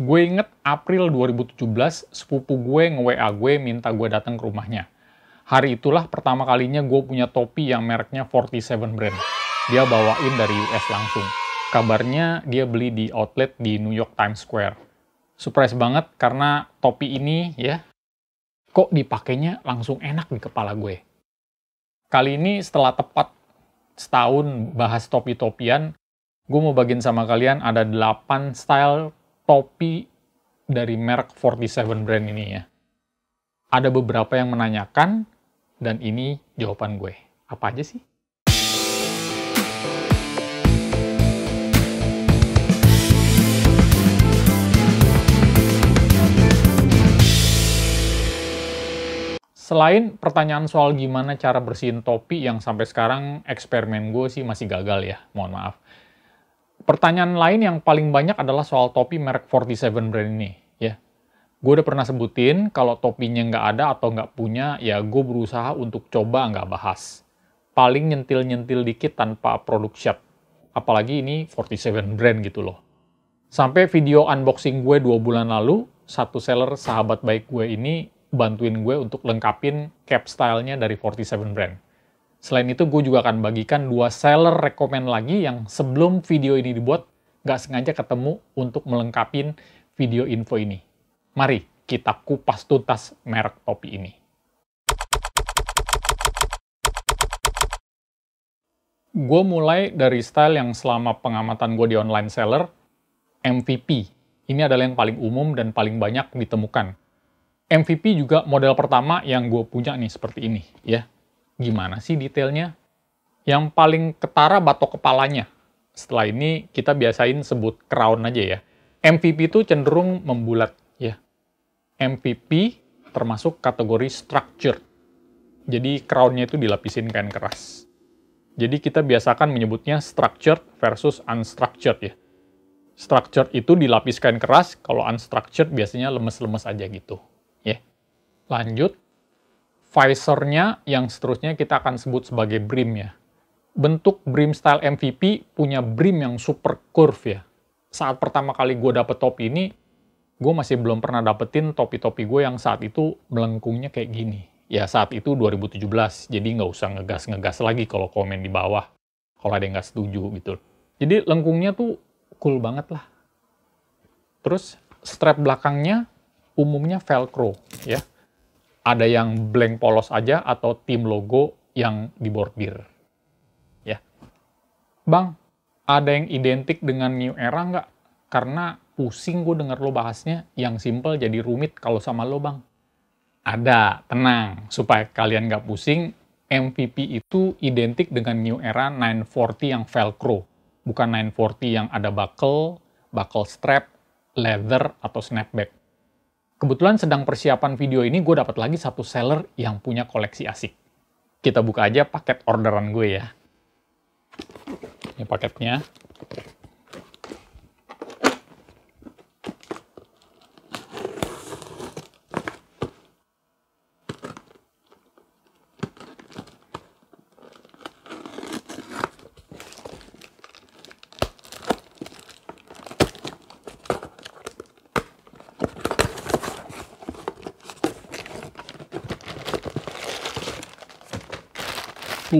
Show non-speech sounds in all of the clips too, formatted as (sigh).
Gue inget April 2017, sepupu gue nge-WA gue minta gue datang ke rumahnya. Hari itulah pertama kalinya gue punya topi yang mereknya 47 brand. Dia bawain dari US langsung. Kabarnya dia beli di outlet di New York Times Square. Surprise banget karena topi ini ya, kok dipakainya langsung enak di kepala gue. Kali ini setelah tepat setahun bahas topi-topian, gue mau bagiin sama kalian ada 8 style topi dari merek 47 brand ini ya. Ada beberapa yang menanyakan, dan ini jawaban gue. Apa aja sih? Selain pertanyaan soal gimana cara bersihin topi yang sampai sekarang eksperimen gue sih masih gagal ya, mohon maaf Pertanyaan lain yang paling banyak adalah soal topi merek 47 brand ini. ya. Gue udah pernah sebutin, kalau topinya nggak ada atau nggak punya, ya gue berusaha untuk coba nggak bahas. Paling nyentil-nyentil dikit tanpa produk shot. Apalagi ini 47 brand gitu loh. Sampai video unboxing gue dua bulan lalu, satu seller sahabat baik gue ini bantuin gue untuk lengkapin cap stylenya dari 47 brand Selain itu, gue juga akan bagikan dua seller rekomend lagi yang sebelum video ini dibuat, gak sengaja ketemu untuk melengkapi video info ini. Mari kita kupas tuntas merek topi ini. Gue mulai dari style yang selama pengamatan gue di online seller, MVP. Ini adalah yang paling umum dan paling banyak ditemukan. MVP juga model pertama yang gue punya nih seperti ini, ya gimana sih detailnya? Yang paling ketara batok kepalanya. Setelah ini kita biasain sebut crown aja ya. MVP itu cenderung membulat ya. MVP termasuk kategori structured. Jadi crownnya itu dilapisin kain keras. Jadi kita biasakan menyebutnya structured versus unstructured ya. Structured itu dilapis kain keras, kalau unstructured biasanya lemes-lemes aja gitu. Ya. Lanjut, visornya yang seterusnya kita akan sebut sebagai brim ya. Bentuk brim style MVP punya brim yang super curve ya. Saat pertama kali gue dapet topi ini, gue masih belum pernah dapetin topi-topi gue yang saat itu melengkungnya kayak gini. Ya saat itu 2017, jadi nggak usah ngegas-ngegas lagi kalau komen di bawah. Kalau ada yang nggak setuju gitu. Jadi lengkungnya tuh cool banget lah. Terus strap belakangnya umumnya velcro ya ada yang blank polos aja atau tim logo yang dibordir. Ya. Bang, ada yang identik dengan New Era nggak? Karena pusing gue denger lo bahasnya yang simple jadi rumit kalau sama lo bang. Ada, tenang. Supaya kalian nggak pusing, MVP itu identik dengan New Era 940 yang velcro. Bukan 940 yang ada buckle, buckle strap, leather, atau snapback. Kebetulan sedang persiapan video ini, gue dapat lagi satu seller yang punya koleksi asik. Kita buka aja paket orderan gue ya. Ini paketnya.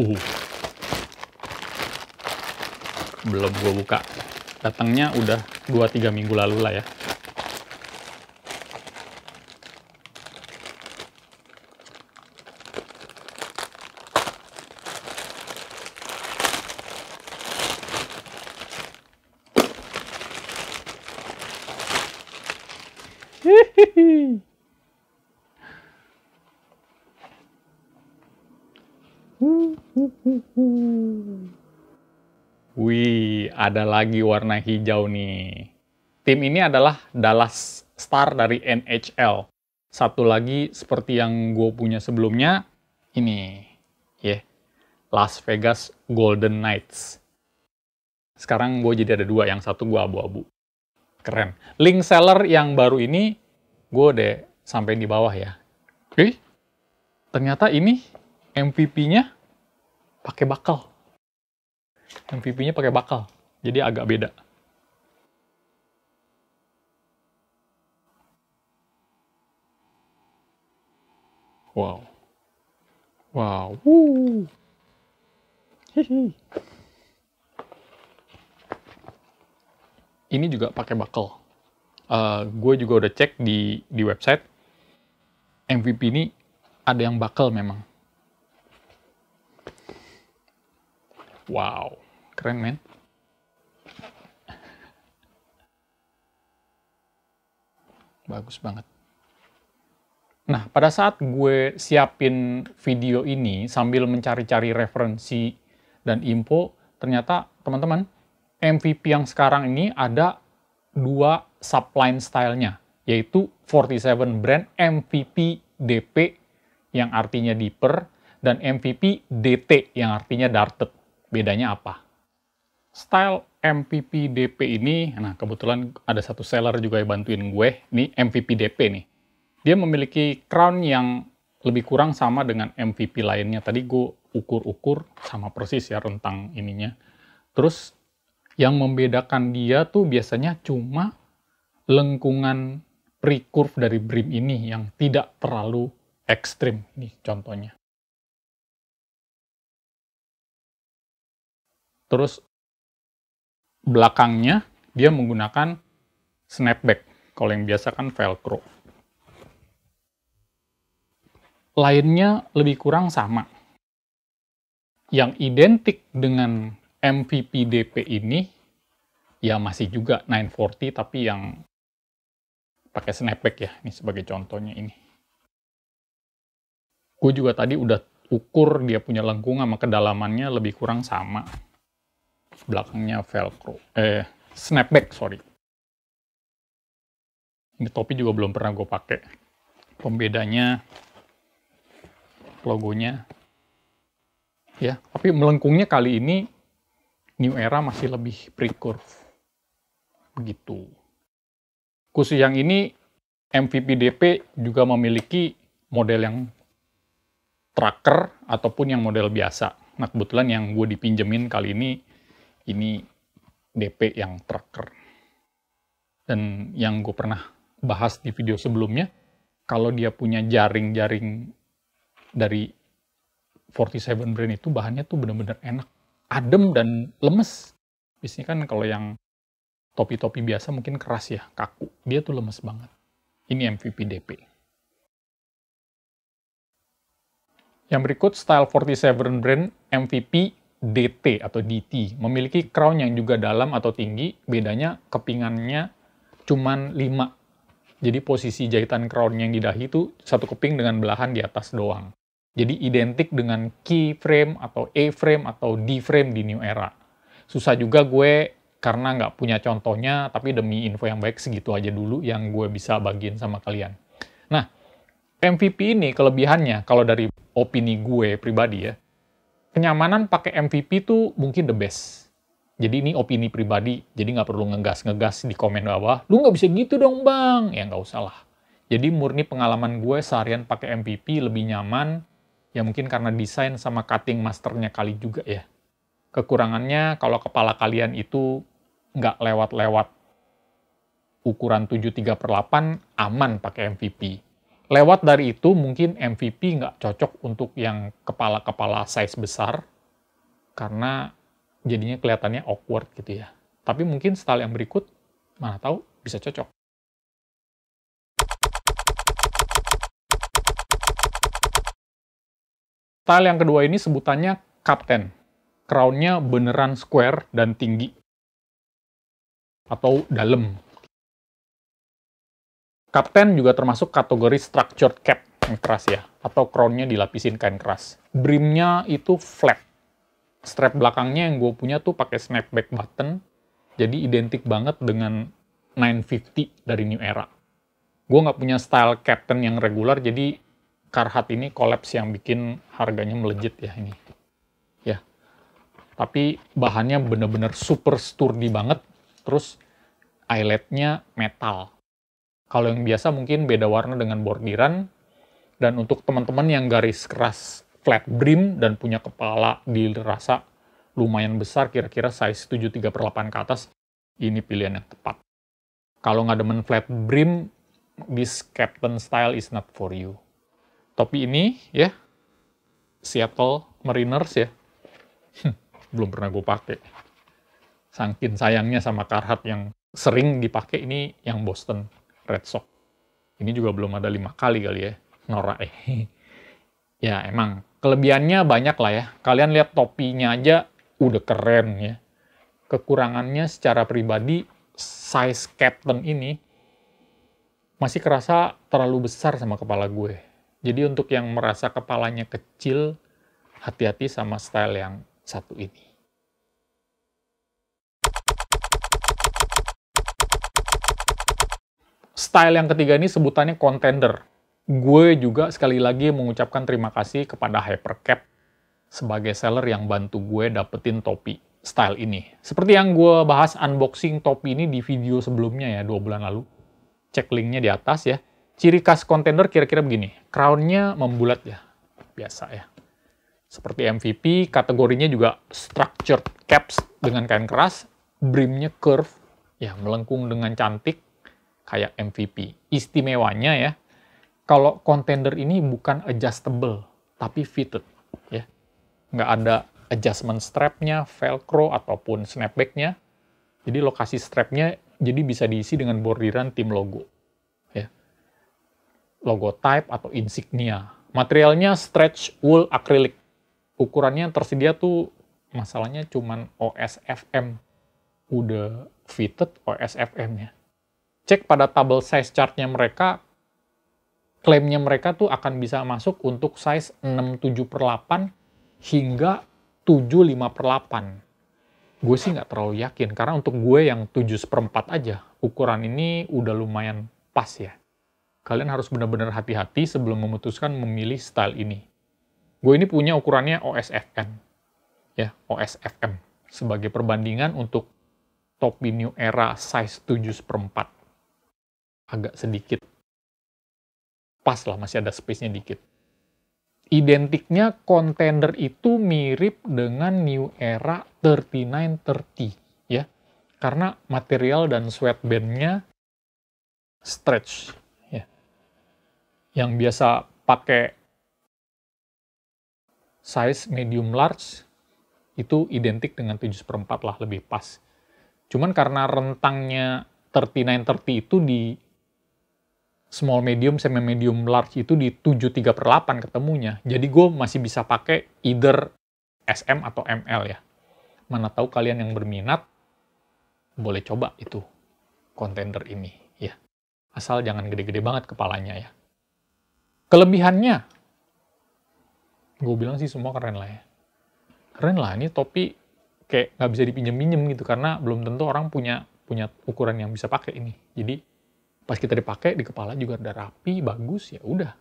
Uh. Belum gue buka. Datangnya udah 2-3 minggu lalu lah ya. Hehehe Wih, ada lagi warna hijau nih. Tim ini adalah Dallas Star dari NHL. Satu lagi seperti yang gue punya sebelumnya, ini. ya yeah. Las Vegas Golden Knights. Sekarang gue jadi ada dua, yang satu gue abu-abu. Keren. Link seller yang baru ini, gue deh sampai di bawah ya. Oke. Okay. Ternyata ini MVP-nya pakai bakal. MVP-nya pakai bakal. Jadi agak beda. Wow. Wow. Woo. Hihi. Ini juga pakai bakal. Uh, eh, gue juga udah cek di di website. MVP ini ada yang bakal memang. Wow, keren men. Bagus banget. Nah, pada saat gue siapin video ini sambil mencari-cari referensi dan info, ternyata teman-teman, MVP yang sekarang ini ada dua subline stylenya, yaitu 47 brand MVP DP yang artinya deeper dan MVP DT yang artinya darted bedanya apa. Style MVP DP ini, nah kebetulan ada satu seller juga yang bantuin gue, ini MVP DP nih. Dia memiliki crown yang lebih kurang sama dengan MVP lainnya. Tadi gue ukur-ukur sama persis ya rentang ininya. Terus yang membedakan dia tuh biasanya cuma lengkungan pre-curve dari brim ini yang tidak terlalu ekstrim. Nih contohnya. Terus belakangnya dia menggunakan snapback. Kalau yang biasa kan velcro. Lainnya lebih kurang sama. Yang identik dengan MVP DP ini ya masih juga 940 tapi yang pakai snapback ya. Ini sebagai contohnya ini. Gue juga tadi udah ukur dia punya lengkung sama kedalamannya lebih kurang sama belakangnya velcro eh snapback sorry ini topi juga belum pernah gue pakai pembedanya logonya ya tapi melengkungnya kali ini new era masih lebih pre-curve begitu kursi yang ini MVP DP juga memiliki model yang tracker ataupun yang model biasa nah kebetulan yang gue dipinjemin kali ini ini DP yang tracker. Dan yang gue pernah bahas di video sebelumnya, kalau dia punya jaring-jaring dari 47 brand itu bahannya tuh bener-bener enak, adem dan lemes. Biasanya kan kalau yang topi-topi biasa mungkin keras ya, kaku. Dia tuh lemes banget. Ini MVP DP. Yang berikut style 47 brand MVP DT atau DT memiliki crown yang juga dalam atau tinggi, bedanya kepingannya cuman 5. Jadi posisi jahitan crown yang di dahi itu satu keping dengan belahan di atas doang. Jadi identik dengan keyframe atau A-frame atau D-frame di New Era. Susah juga gue karena nggak punya contohnya, tapi demi info yang baik segitu aja dulu yang gue bisa bagiin sama kalian. Nah, MVP ini kelebihannya kalau dari opini gue pribadi ya, kenyamanan pakai MVP tuh mungkin the best. Jadi ini opini pribadi, jadi nggak perlu ngegas-ngegas di komen bawah. Lu nggak bisa gitu dong bang, ya nggak usah lah. Jadi murni pengalaman gue seharian pakai MVP lebih nyaman, ya mungkin karena desain sama cutting masternya kali juga ya. Kekurangannya kalau kepala kalian itu nggak lewat-lewat ukuran 73 per 8 aman pakai MVP. Lewat dari itu mungkin MVP nggak cocok untuk yang kepala-kepala size besar karena jadinya kelihatannya awkward gitu ya. Tapi mungkin style yang berikut mana tahu bisa cocok. Style yang kedua ini sebutannya captain. Crownnya beneran square dan tinggi. Atau dalam Kapten juga termasuk kategori structured cap yang keras ya, atau crownnya dilapisin kain keras. Brimnya itu flat. Strap belakangnya yang gue punya tuh pakai snapback button, jadi identik banget dengan 950 dari New Era. Gue nggak punya style captain yang regular, jadi Carhartt ini collapse yang bikin harganya melejit ya ini. Ya, tapi bahannya bener-bener super sturdy banget, terus eyeletnya metal kalau yang biasa mungkin beda warna dengan bordiran. Dan untuk teman-teman yang garis keras flat brim dan punya kepala dirasa lumayan besar, kira-kira size 73 per 8 ke atas, ini pilihan yang tepat. Kalau nggak demen flat brim, this captain style is not for you. Topi ini ya, Seattle Mariners ya, yeah. Hmm, belum pernah gue pakai. Sangkin sayangnya sama Carhartt yang sering dipakai ini yang Boston. Red Sox. Ini juga belum ada lima kali kali ya, Nora eh (laughs) ya emang kelebihannya banyak lah ya. Kalian lihat topinya aja udah keren ya. Kekurangannya secara pribadi size captain ini masih kerasa terlalu besar sama kepala gue. Jadi untuk yang merasa kepalanya kecil, hati-hati sama style yang satu ini. Style yang ketiga ini sebutannya contender. Gue juga sekali lagi mengucapkan terima kasih kepada Hypercap sebagai seller yang bantu gue dapetin topi style ini. Seperti yang gue bahas unboxing topi ini di video sebelumnya ya, dua bulan lalu. Cek linknya di atas ya. Ciri khas contender kira-kira begini, crownnya membulat ya, biasa ya. Seperti MVP, kategorinya juga structured caps dengan kain keras, brimnya curve, ya melengkung dengan cantik, kayak MVP. Istimewanya ya, kalau contender ini bukan adjustable, tapi fitted. Ya. Nggak ada adjustment strapnya, velcro, ataupun snapbacknya. Jadi lokasi strapnya jadi bisa diisi dengan bordiran tim logo. Ya. Logo type atau insignia. Materialnya stretch wool acrylic. Ukurannya tersedia tuh masalahnya cuman OSFM. Udah fitted OSFM-nya cek pada tabel size chartnya mereka, klaimnya mereka tuh akan bisa masuk untuk size 67 per 8 hingga 75 per 8. Gue sih nggak terlalu yakin, karena untuk gue yang 7 seperempat aja, ukuran ini udah lumayan pas ya. Kalian harus benar-benar hati-hati sebelum memutuskan memilih style ini. Gue ini punya ukurannya osfm ya OSFM, sebagai perbandingan untuk topi New Era size 7 seperempat agak sedikit pas lah masih ada space-nya dikit. Identiknya contender itu mirip dengan New Era 3930 ya. Karena material dan sweatband-nya stretch ya. Yang biasa pakai size medium large itu identik dengan 7 per 4 lah lebih pas. Cuman karena rentangnya 3930 itu di small medium, semi medium, large itu di 73 per 8 ketemunya. Jadi gue masih bisa pakai either SM atau ML ya. Mana tahu kalian yang berminat, boleh coba itu kontender ini ya. Asal jangan gede-gede banget kepalanya ya. Kelebihannya, gue bilang sih semua keren lah ya. Keren lah, ini topi kayak nggak bisa dipinjem-pinjem gitu karena belum tentu orang punya punya ukuran yang bisa pakai ini. Jadi Pas kita dipakai di kepala juga udah rapi, bagus, ya udah.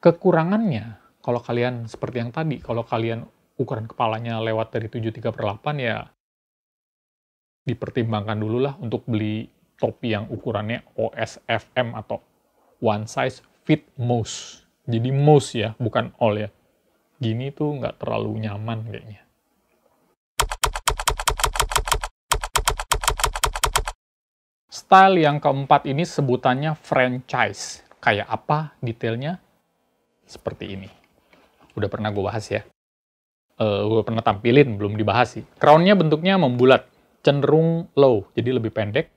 Kekurangannya, kalau kalian seperti yang tadi, kalau kalian ukuran kepalanya lewat dari 73 per 8 ya dipertimbangkan dulu lah untuk beli topi yang ukurannya OSFM atau one size fit most. Jadi most ya, bukan all ya. Gini tuh nggak terlalu nyaman kayaknya. Style yang keempat ini sebutannya franchise. Kayak apa detailnya? Seperti ini. Udah pernah gue bahas ya. Uh, eh, gue pernah tampilin, belum dibahas sih. Crownnya bentuknya membulat, cenderung low, jadi lebih pendek.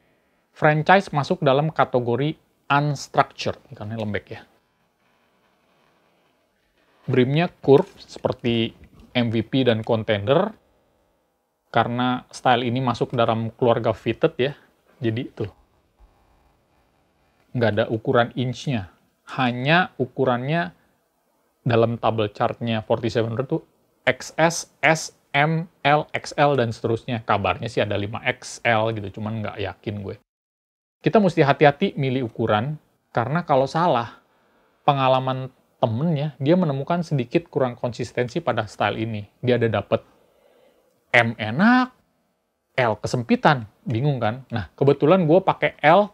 Franchise masuk dalam kategori unstructured, karena lembek ya. Brimnya curve seperti MVP dan contender, karena style ini masuk dalam keluarga fitted ya, jadi tuh, nggak ada ukuran inch-nya. Hanya ukurannya dalam tabel chart-nya 4700 tuh XS, S, M, L, XL, dan seterusnya. Kabarnya sih ada 5XL gitu, cuman nggak yakin gue. Kita mesti hati-hati milih ukuran, karena kalau salah, pengalaman temennya, dia menemukan sedikit kurang konsistensi pada style ini. Dia ada dapet M enak, L kesempitan, bingung kan? Nah, kebetulan gue pakai L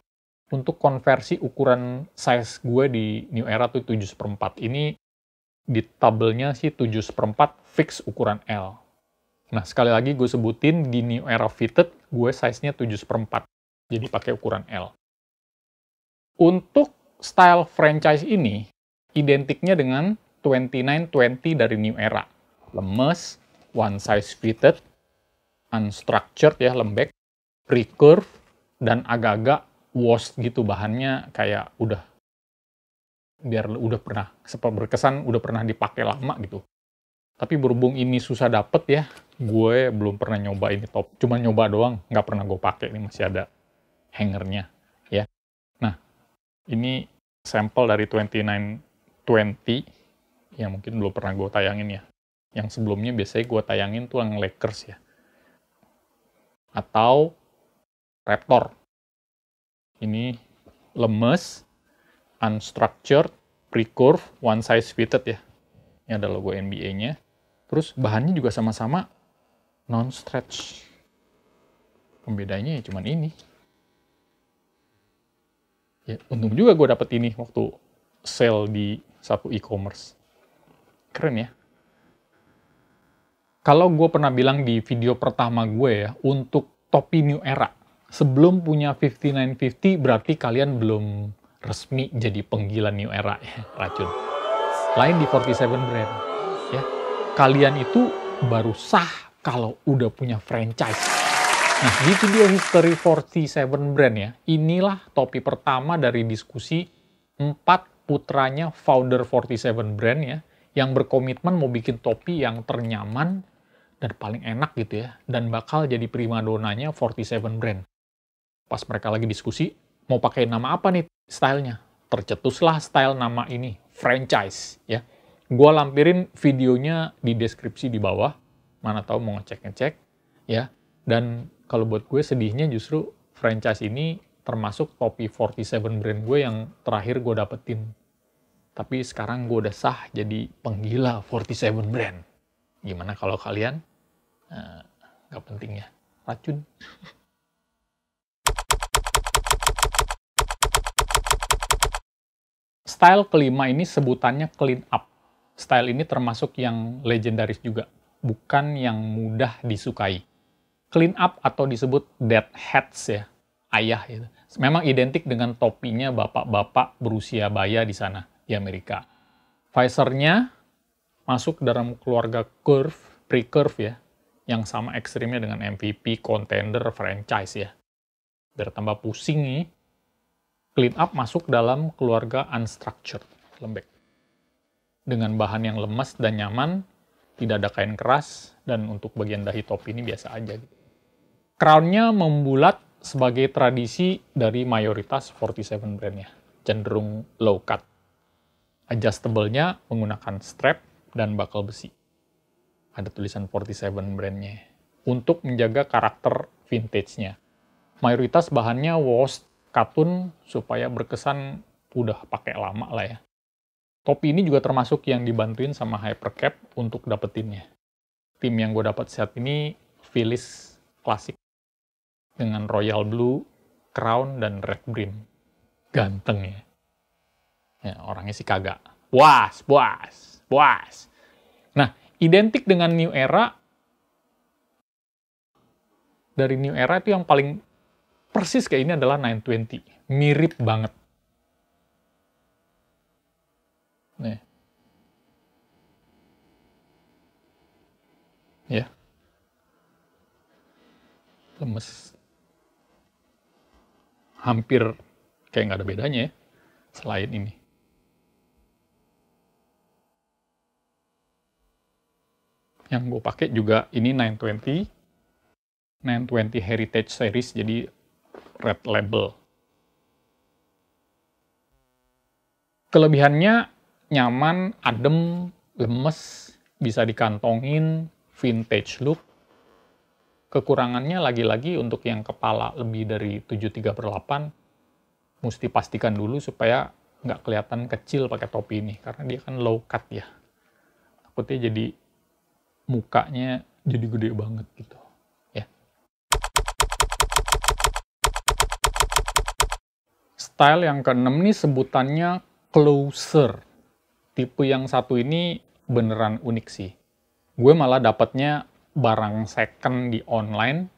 untuk konversi ukuran size gue di New Era tuh 7 seperempat. Ini di tabelnya sih 7 seperempat fix ukuran L. Nah, sekali lagi gue sebutin di New Era Fitted, gue size-nya 7 seperempat. Jadi pakai ukuran L. Untuk style franchise ini, identiknya dengan 2920 dari New Era. Lemes, one size fitted, unstructured ya, lembek, pre curve dan agak-agak washed gitu bahannya kayak udah biar udah pernah berkesan udah pernah dipakai lama gitu. Tapi berhubung ini susah dapet ya, gue belum pernah nyoba ini top. Cuma nyoba doang, nggak pernah gue pakai. Ini masih ada hangernya ya. Nah, ini sampel dari 2920 yang mungkin belum pernah gue tayangin ya. Yang sebelumnya biasanya gue tayangin tuh yang Lakers ya. Atau raptor. Ini lemes, unstructured, pre-curve, one size fitted ya. Ini ada logo NBA-nya. Terus bahannya juga sama-sama non-stretch. Pembedanya ya cuman ini. Ya, untung juga gue dapet ini waktu sale di satu e-commerce. Keren ya. Kalau gue pernah bilang di video pertama gue ya, untuk topi new era, sebelum punya 5950 berarti kalian belum resmi jadi penggila new era ya, racun. Lain di 47 brand. Ya. Kalian itu baru sah kalau udah punya franchise. Nah, gitu di video history 47 brand ya, inilah topi pertama dari diskusi empat putranya founder 47 brand ya, yang berkomitmen mau bikin topi yang ternyaman dan paling enak gitu ya, dan bakal jadi primadonanya 47 brand. Pas mereka lagi diskusi, mau pakai nama apa nih stylenya? Tercetuslah style nama ini, franchise ya. gue lampirin videonya di deskripsi di bawah, mana tahu mau ngecek-ngecek ya. Dan kalau buat gue sedihnya justru franchise ini termasuk topi 47 brand gue yang terakhir gue dapetin. Tapi sekarang gue udah sah jadi penggila 47 brand. Gimana kalau kalian? Nah, eh, gak penting ya. Racun. Style kelima ini sebutannya clean up. Style ini termasuk yang legendaris juga, bukan yang mudah disukai. Clean up atau disebut dead heads ya, ayah itu. Memang identik dengan topinya bapak-bapak berusia baya di sana, di Amerika. Pfizer-nya masuk dalam keluarga curve, pre-curve ya, yang sama ekstrimnya dengan MVP, contender, franchise ya. Biar tambah pusing nih, clean up masuk dalam keluarga unstructured, lembek. Dengan bahan yang lemas dan nyaman, tidak ada kain keras, dan untuk bagian dahi topi ini biasa aja. Gitu. Crownnya membulat sebagai tradisi dari mayoritas 47 brandnya, cenderung low cut. Adjustable-nya menggunakan strap dan bakal besi. Ada tulisan 47 brandnya. Untuk menjaga karakter vintage-nya. Mayoritas bahannya washed katun supaya berkesan udah pakai lama lah ya. Topi ini juga termasuk yang dibantuin sama Hypercap untuk dapetinnya. Tim yang gue dapat saat ini Phyllis klasik dengan Royal Blue, Crown, dan Red Brim. Ganteng ya. ya orangnya sih kagak. Puas, puas, puas. Nah, identik dengan New Era, dari New Era itu yang paling persis kayak ini adalah 920. Mirip banget. Nih. Ya. Lemes. Hampir kayak nggak ada bedanya ya. Selain ini. Yang gue pakai juga ini 920. 920 Heritage Series, jadi red label. Kelebihannya nyaman, adem, lemes, bisa dikantongin, vintage look. Kekurangannya lagi-lagi untuk yang kepala lebih dari per 8, mesti pastikan dulu supaya nggak kelihatan kecil pakai topi ini, karena dia kan low cut ya. Takutnya jadi mukanya jadi gede banget gitu. style yang keenam nih sebutannya closer. Tipe yang satu ini beneran unik sih. Gue malah dapatnya barang second di online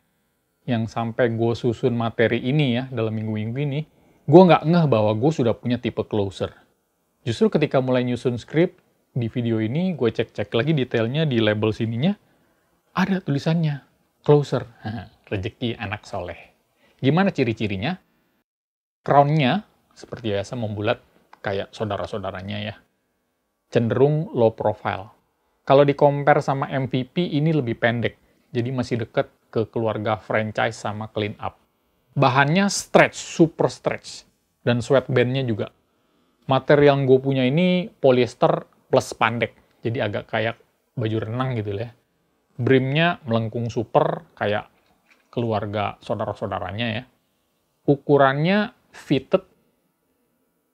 yang sampai gue susun materi ini ya dalam minggu-minggu ini. Gue nggak ngeh bahwa gue sudah punya tipe closer. Justru ketika mulai nyusun script di video ini gue cek-cek lagi detailnya di label sininya ada tulisannya closer. (laughs) Rezeki anak soleh. Gimana ciri-cirinya? Crownnya seperti biasa membulat kayak saudara-saudaranya ya. Cenderung low profile. Kalau di compare sama MVP ini lebih pendek, jadi masih deket ke keluarga franchise sama clean up. Bahannya stretch, super stretch. Dan sweatbandnya juga. Material yang gue punya ini polyester plus pendek, Jadi agak kayak baju renang gitu ya. Brimnya melengkung super kayak keluarga saudara-saudaranya ya. Ukurannya fitted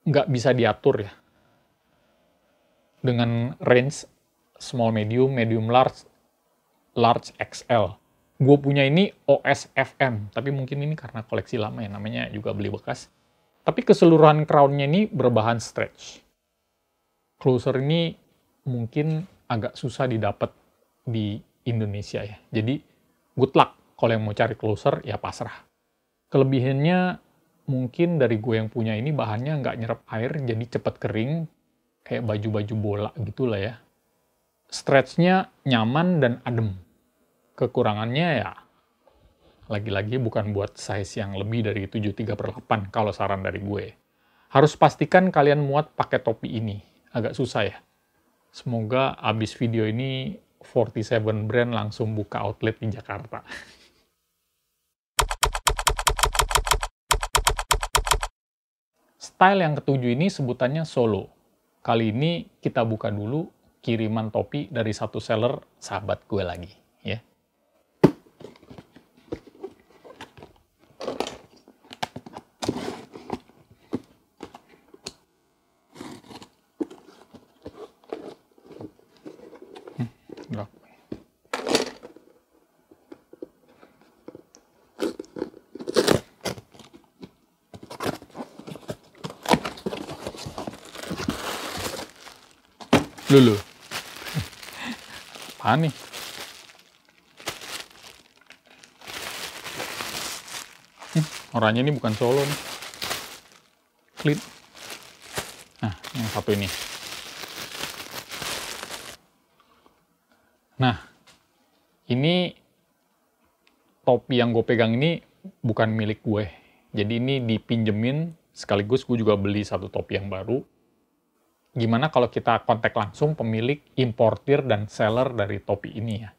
nggak bisa diatur ya. Dengan range small medium, medium large, large XL. Gue punya ini OSFM, tapi mungkin ini karena koleksi lama ya, namanya juga beli bekas. Tapi keseluruhan crownnya ini berbahan stretch. Closer ini mungkin agak susah didapat di Indonesia ya. Jadi good luck kalau yang mau cari closer ya pasrah. Kelebihannya mungkin dari gue yang punya ini bahannya nggak nyerap air jadi cepat kering kayak baju-baju bola gitulah ya stretchnya nyaman dan adem kekurangannya ya lagi-lagi bukan buat size yang lebih dari 73 per 8 kalau saran dari gue harus pastikan kalian muat pakai topi ini agak susah ya semoga abis video ini 47 brand langsung buka outlet di Jakarta (laughs) Style yang ketujuh ini sebutannya solo. Kali ini kita buka dulu kiriman topi dari satu seller sahabat gue lagi. Lulu, loh. Apaan nih? Hmm, orangnya ini bukan solo nih. Clean. Nah, yang satu ini. Nah, ini topi yang gue pegang ini bukan milik gue. Jadi ini dipinjemin sekaligus gue juga beli satu topi yang baru gimana kalau kita kontak langsung pemilik, importir, dan seller dari topi ini ya.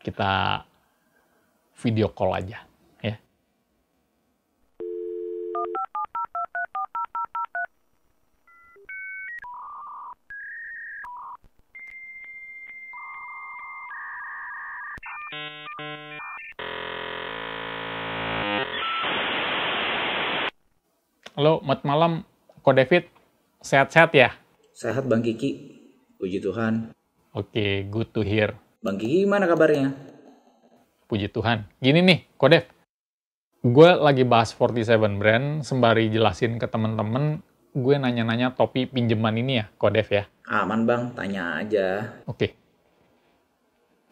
Kita video call aja. Ya. Halo, mat malam, Ko David. Sehat-sehat ya? Sehat Bang Kiki. Puji Tuhan. Oke, okay, good to hear. Bang Kiki gimana kabarnya? Puji Tuhan. Gini nih, Kodev, Gue lagi bahas 47 brand, sembari jelasin ke temen-temen, gue nanya-nanya topi pinjeman ini ya, Kodev ya. Aman bang, tanya aja. Oke. Okay.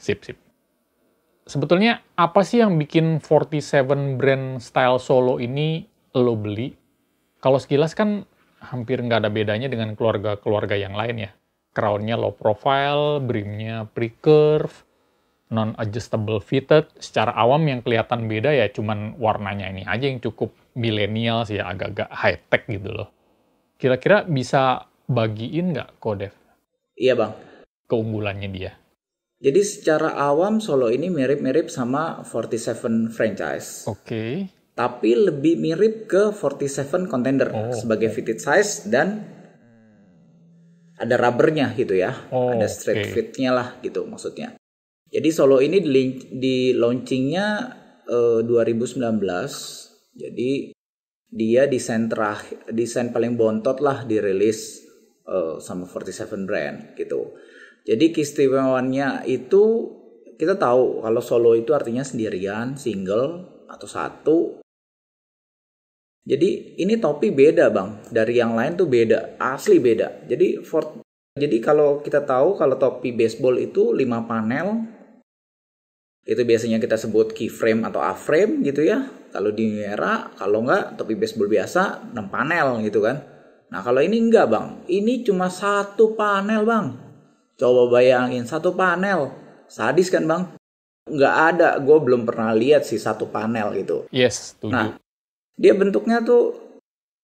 Sip, sip. Sebetulnya apa sih yang bikin 47 brand style solo ini lo beli? Kalau sekilas kan hampir nggak ada bedanya dengan keluarga-keluarga yang lain ya. Crown-nya low profile, brim-nya pre-curve, non-adjustable fitted. Secara awam yang kelihatan beda ya cuman warnanya ini aja yang cukup milenial sih ya, agak-agak high-tech gitu loh. Kira-kira bisa bagiin nggak Kodev? Iya bang. Keunggulannya dia. Jadi secara awam Solo ini mirip-mirip sama 47 franchise. Oke. Okay tapi lebih mirip ke 47 contender oh, sebagai okay. fitted size dan ada rubbernya gitu ya, oh, ada straight okay. fitnya lah gitu maksudnya. Jadi Solo ini di, di launchingnya uh, eh, 2019, jadi dia desain terakhir, desain paling bontot lah dirilis uh, sama 47 brand gitu. Jadi keistimewaannya itu kita tahu kalau solo itu artinya sendirian, single atau satu jadi ini topi beda bang, dari yang lain tuh beda, asli beda. Jadi for, jadi kalau kita tahu kalau topi baseball itu 5 panel, itu biasanya kita sebut keyframe atau A-frame gitu ya. Kalau di era, kalau nggak topi baseball biasa 6 panel gitu kan. Nah kalau ini enggak bang, ini cuma satu panel bang. Coba bayangin satu panel, sadis kan bang? Nggak ada, gue belum pernah lihat sih satu panel gitu. Yes, tujuh. Nah, dia bentuknya tuh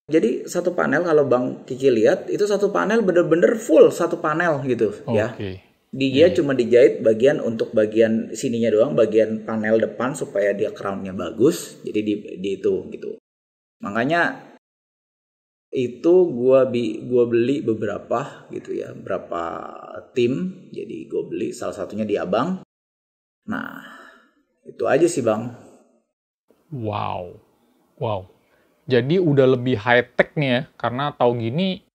jadi satu panel kalau Bang Kiki lihat itu satu panel bener-bener full satu panel gitu okay. ya. Dia yeah. Iya. cuma dijahit bagian untuk bagian sininya doang, bagian panel depan supaya dia crownnya bagus. Jadi di, di itu gitu. Makanya itu gua bi gua beli beberapa gitu ya, berapa tim. Jadi gua beli salah satunya di Abang. Nah, itu aja sih, Bang. Wow Wow. Jadi udah lebih high tech nih ya, karena tahu gini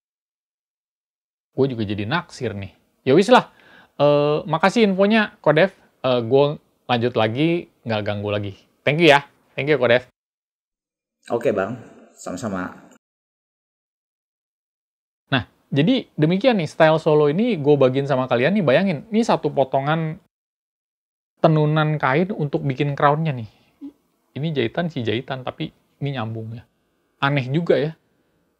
gue juga jadi naksir nih. Ya wis lah. Uh, makasih infonya, Kodev. Uh, eh, gue lanjut lagi, nggak ganggu lagi. Thank you ya. Thank you, Kodev. Oke, Bang. Sama-sama. Nah, jadi demikian nih style solo ini gue bagiin sama kalian nih. Bayangin, ini satu potongan tenunan kain untuk bikin crownnya nih. Ini jahitan si jahitan, tapi ini nyambung ya. Aneh juga ya.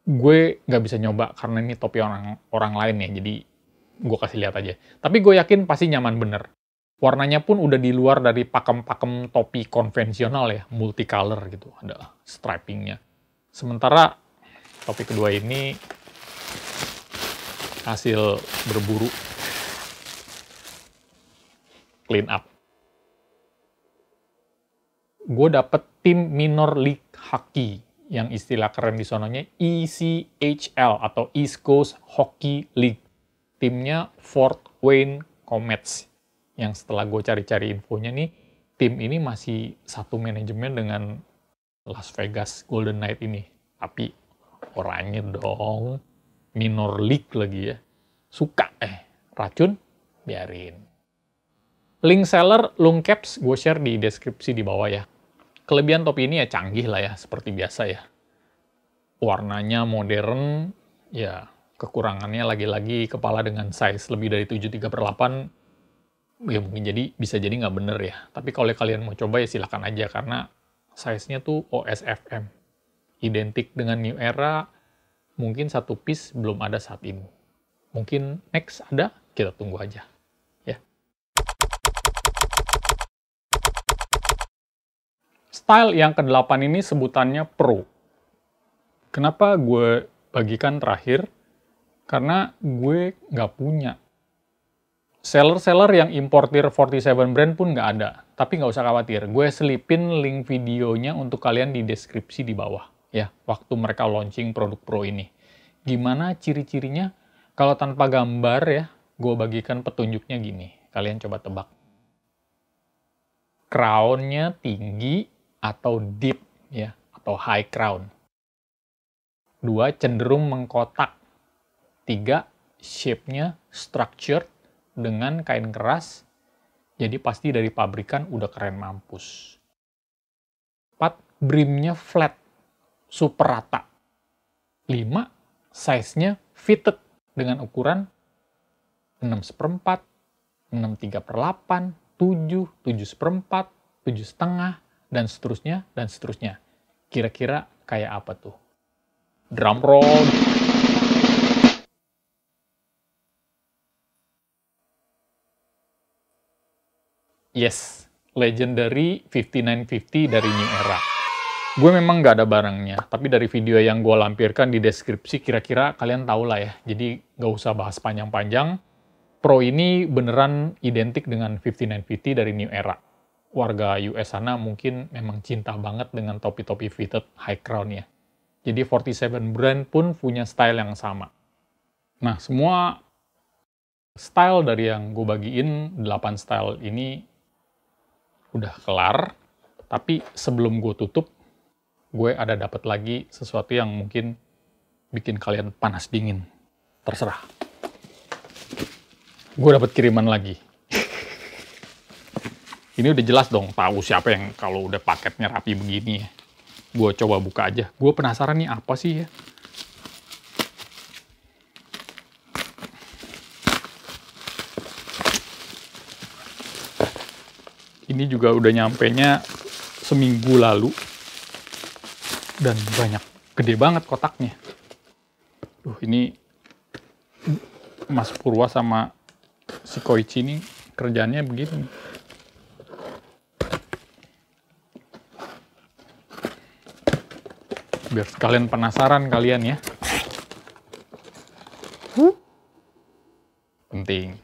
Gue nggak bisa nyoba karena ini topi orang orang lain ya. Jadi gue kasih lihat aja. Tapi gue yakin pasti nyaman bener. Warnanya pun udah di luar dari pakem-pakem topi konvensional ya, multicolor gitu. Ada stripingnya. Sementara topi kedua ini hasil berburu clean up. Gue dapet tim minor league Hockey yang istilah keren di sononya ECHL atau East Coast Hockey League. Timnya Fort Wayne Comets. Yang setelah gue cari-cari infonya nih, tim ini masih satu manajemen dengan Las Vegas Golden Knight ini. Tapi orangnya dong, minor league lagi ya. Suka eh, racun biarin. Link seller Lung Caps gue share di deskripsi di bawah ya. Kelebihan topi ini ya canggih lah ya, seperti biasa ya. Warnanya modern, ya kekurangannya lagi-lagi kepala dengan size lebih dari 73 per 8, ya mungkin jadi bisa jadi nggak bener ya. Tapi kalau kalian mau coba ya silahkan aja, karena size-nya tuh OSFM. Identik dengan New Era, mungkin satu piece belum ada saat ini. Mungkin next ada, kita tunggu aja. Style yang ke-8 ini sebutannya Pro. Kenapa gue bagikan terakhir? Karena gue nggak punya. Seller-seller yang importir 47 brand pun nggak ada. Tapi nggak usah khawatir, gue selipin link videonya untuk kalian di deskripsi di bawah. Ya, waktu mereka launching produk Pro ini. Gimana ciri-cirinya? Kalau tanpa gambar ya, gue bagikan petunjuknya gini. Kalian coba tebak crownnya tinggi, atau deep ya atau high crown. Dua cenderung mengkotak. Tiga shape-nya structured dengan kain keras. Jadi pasti dari pabrikan udah keren mampus. Empat brimnya flat, super rata. Lima size-nya fitted dengan ukuran 6 seperempat, 6 3 per 8, 7, 7 seperempat, 7 setengah, dan seterusnya, dan seterusnya. Kira-kira kayak apa tuh? Drum roll. Yes, legendary 5950 dari New Era. Gue memang nggak ada barangnya, tapi dari video yang gue lampirkan di deskripsi kira-kira kalian tau lah ya. Jadi nggak usah bahas panjang-panjang. Pro ini beneran identik dengan 5950 dari New Era warga US sana mungkin memang cinta banget dengan topi-topi fitted high crown ya. Jadi 47 brand pun punya style yang sama. Nah, semua style dari yang gue bagiin, 8 style ini udah kelar. Tapi sebelum gue tutup, gue ada dapat lagi sesuatu yang mungkin bikin kalian panas dingin. Terserah. Gue dapat kiriman lagi. Ini udah jelas dong tahu siapa yang kalau udah paketnya rapi begini ya. Gue coba buka aja. Gue penasaran nih apa sih ya. Ini juga udah nyampenya seminggu lalu. Dan banyak, gede banget kotaknya. Duh, ini Mas Purwa sama si Koichi ini kerjaannya begini. biar kalian penasaran kalian ya. Penting.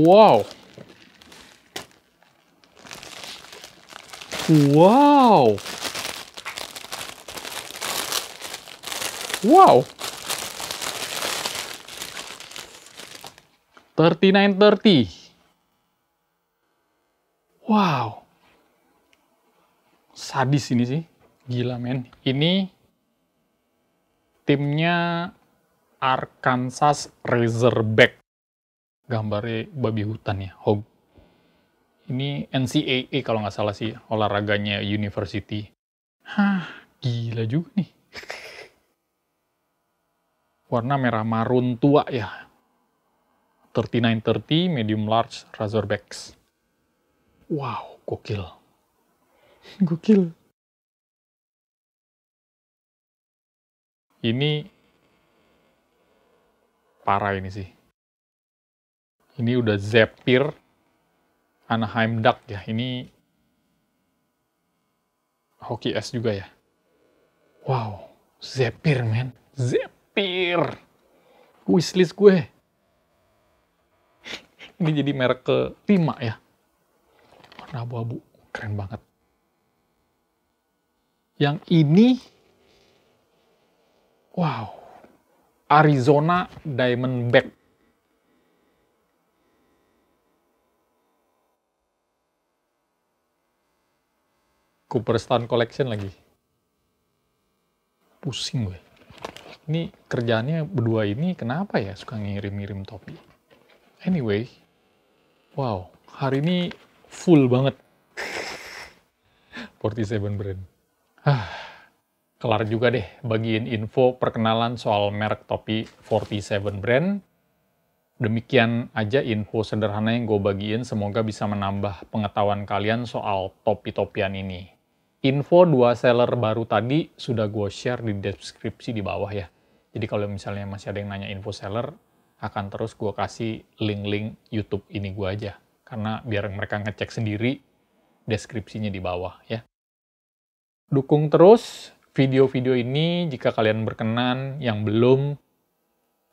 Wow. Wow. Wow. 3930. sadis ini sih. Gila men. Ini timnya Arkansas Razorback. Gambarnya babi hutan ya, hog. Ini NCAA kalau nggak salah sih, olahraganya university. Hah, gila juga nih. Warna merah marun tua ya. 3930 medium large Razorbacks. Wow, gokil. Gokil. Ini parah ini sih. Ini udah Zephyr Anaheim Duck ya. Ini hoki S juga ya. Wow, Zephyr men. Zephyr. Wishlist gue. Ini jadi merek ke kelima ya. Warna abu-abu. Keren banget. Yang ini, wow, Arizona Diamondback. Cooperstown Collection lagi. Pusing gue. Ini kerjaannya berdua ini kenapa ya suka ngirim-ngirim topi. Anyway, wow, hari ini full banget. 47 (laughs) brand. Ah, kelar juga deh bagiin info perkenalan soal merek topi 47 brand. Demikian aja info sederhana yang gue bagiin, semoga bisa menambah pengetahuan kalian soal topi-topian ini. Info dua seller baru tadi sudah gue share di deskripsi di bawah ya. Jadi kalau misalnya masih ada yang nanya info seller, akan terus gue kasih link-link YouTube ini gue aja. Karena biar mereka ngecek sendiri deskripsinya di bawah ya. Dukung terus video-video ini jika kalian berkenan, yang belum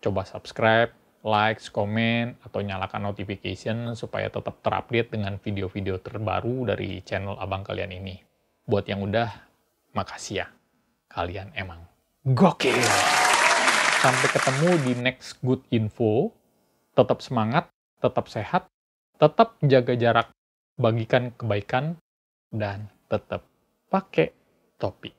coba subscribe, like, komen, atau nyalakan notification supaya tetap terupdate dengan video-video terbaru dari channel abang kalian ini. Buat yang udah, makasih ya. Kalian emang gokil. Sampai ketemu di next good info. Tetap semangat, tetap sehat, tetap jaga jarak, bagikan kebaikan, dan tetap pakai topik.